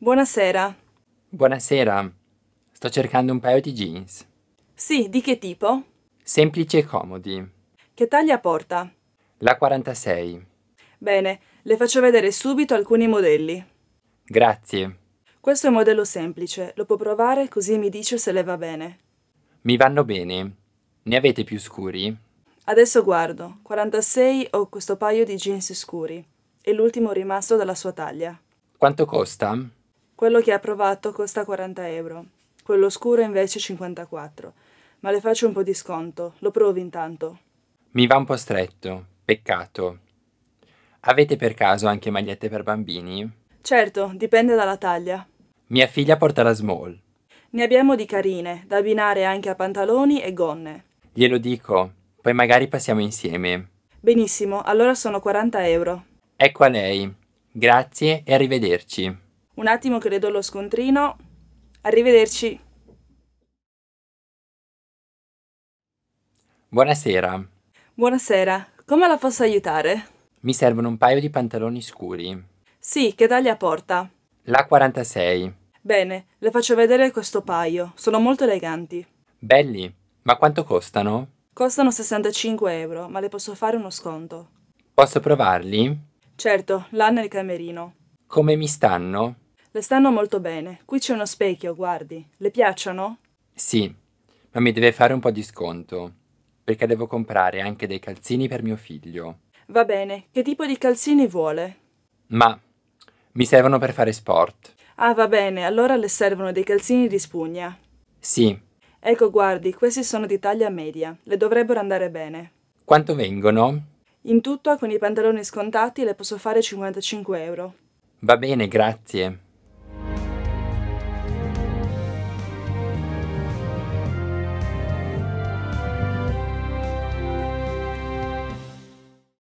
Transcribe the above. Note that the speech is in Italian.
Buonasera. Buonasera. Sto cercando un paio di jeans. Sì, di che tipo? Semplici e comodi. Che taglia porta? La 46. Bene, le faccio vedere subito alcuni modelli. Grazie. Questo è un modello semplice, lo può provare così mi dice se le va bene. Mi vanno bene. Ne avete più scuri? Adesso guardo. 46 ho questo paio di jeans scuri. È l'ultimo rimasto dalla sua taglia. Quanto costa? Quello che ha provato costa 40 euro, quello scuro invece 54. Ma le faccio un po' di sconto, lo provi intanto. Mi va un po' stretto, peccato. Avete per caso anche magliette per bambini? Certo, dipende dalla taglia. Mia figlia porta la small. Ne abbiamo di carine, da abbinare anche a pantaloni e gonne. Glielo dico, poi magari passiamo insieme. Benissimo, allora sono 40 euro. Ecco a lei. Grazie e arrivederci. Un attimo che le do lo scontrino. Arrivederci. Buonasera. Buonasera, come la posso aiutare? Mi servono un paio di pantaloni scuri. Sì, che taglia porta? La 46. Bene, le faccio vedere questo paio. Sono molto eleganti. Belli, ma quanto costano? Costano 65 euro, ma le posso fare uno sconto. Posso provarli? Certo, là nel camerino. Come mi stanno? Le stanno molto bene. Qui c'è uno specchio, guardi. Le piacciono? Sì, ma mi deve fare un po' di sconto, perché devo comprare anche dei calzini per mio figlio. Va bene, che tipo di calzini vuole? Ma mi servono per fare sport. Ah, va bene, allora le servono dei calzini di spugna. Sì. Ecco, guardi, questi sono di taglia media, le dovrebbero andare bene. Quanto vengono? In tutto, con i pantaloni scontati le posso fare 55 euro. Va bene, grazie.